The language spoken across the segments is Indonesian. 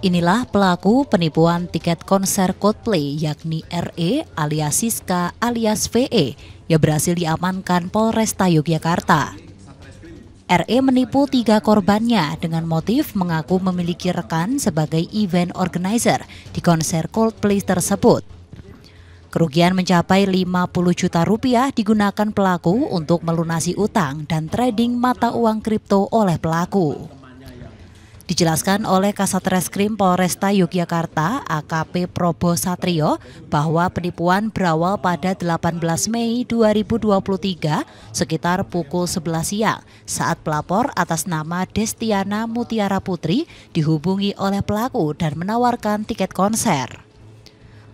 Inilah pelaku penipuan tiket konser Coldplay yakni RE alias Siska alias VE yang berhasil diamankan Polresta Yogyakarta. RE menipu tiga korbannya dengan motif mengaku memiliki rekan sebagai event organizer di konser Coldplay tersebut. Kerugian mencapai 50 juta rupiah digunakan pelaku untuk melunasi utang dan trading mata uang kripto oleh pelaku. Dijelaskan oleh Kasat Reskrim Polresta Yogyakarta AKP Probo Satrio bahwa penipuan berawal pada 18 Mei 2023 sekitar pukul 11 siang saat pelapor atas nama Destiana Mutiara Putri dihubungi oleh pelaku dan menawarkan tiket konser.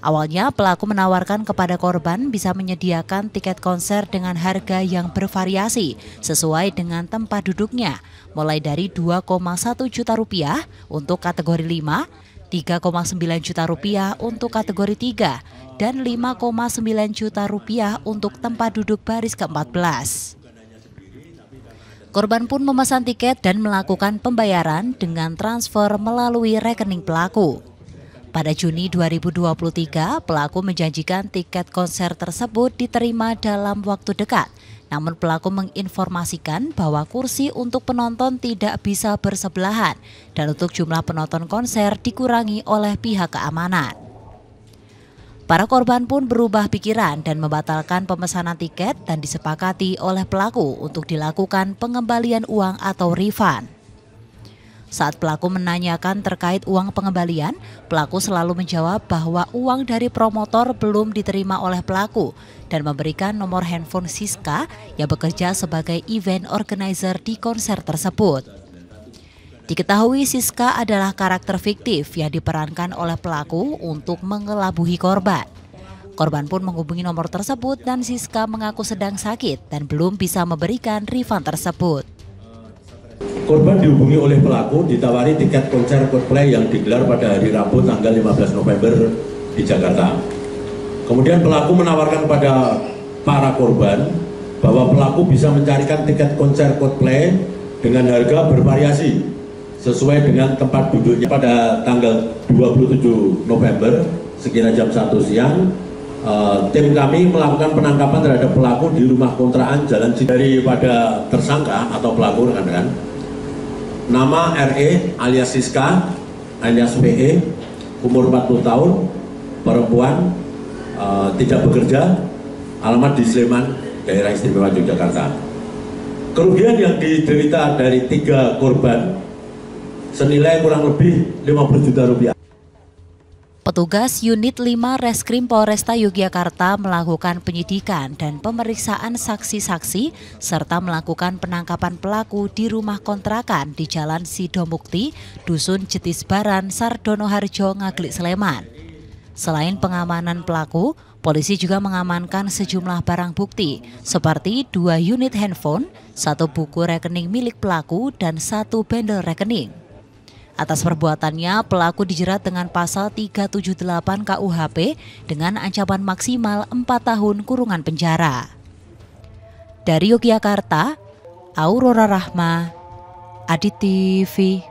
Awalnya pelaku menawarkan kepada korban bisa menyediakan tiket konser dengan harga yang bervariasi sesuai dengan tempat duduknya, mulai dari 2,1 juta rupiah untuk kategori 5, 3,9 juta rupiah untuk kategori 3 dan 5,9 juta rupiah untuk tempat duduk baris ke-14. Korban pun memesan tiket dan melakukan pembayaran dengan transfer melalui rekening pelaku. Pada Juni 2023, pelaku menjanjikan tiket konser tersebut diterima dalam waktu dekat. Namun pelaku menginformasikan bahwa kursi untuk penonton tidak bisa bersebelahan dan untuk jumlah penonton konser dikurangi oleh pihak keamanan. Para korban pun berubah pikiran dan membatalkan pemesanan tiket dan disepakati oleh pelaku untuk dilakukan pengembalian uang atau refund. Saat pelaku menanyakan terkait uang pengembalian, pelaku selalu menjawab bahwa uang dari promotor belum diterima oleh pelaku dan memberikan nomor handphone Siska yang bekerja sebagai event organizer di konser tersebut. Diketahui Siska adalah karakter fiktif yang diperankan oleh pelaku untuk mengelabuhi korban. Korban pun menghubungi nomor tersebut dan Siska mengaku sedang sakit dan belum bisa memberikan refund tersebut. Korban dihubungi oleh pelaku ditawari tiket konser Coldplay yang digelar pada hari Rabu tanggal 15 November di Jakarta. Kemudian pelaku menawarkan pada para korban bahwa pelaku bisa mencarikan tiket konser Coldplay dengan harga bervariasi sesuai dengan tempat duduknya pada tanggal 27 November sekitar jam 1 siang uh, tim kami melakukan penangkapan terhadap pelaku di rumah kontrakan Jalan Cidari pada tersangka atau pelaku rekan-rekan Nama RE alias Siska alias PE umur 40 tahun perempuan uh, tidak bekerja alamat di Sleman daerah istimewa Yogyakarta. Kerugian yang diderita dari tiga korban senilai kurang lebih 50 juta rupiah. Petugas Unit 5 Reskrim Polresta Yogyakarta melakukan penyidikan dan pemeriksaan saksi-saksi serta melakukan penangkapan pelaku di rumah kontrakan di Jalan Sidomukti, Dusun Jetisbaran, Sardono Harjo, Ngaglik, Sleman. Selain pengamanan pelaku, polisi juga mengamankan sejumlah barang bukti seperti dua unit handphone, satu buku rekening milik pelaku, dan satu bendel rekening. Atas perbuatannya, pelaku dijerat dengan pasal 378 KUHP dengan ancaman maksimal 4 tahun kurungan penjara. Dari Yogyakarta, Aurora Rahma, Adit TV.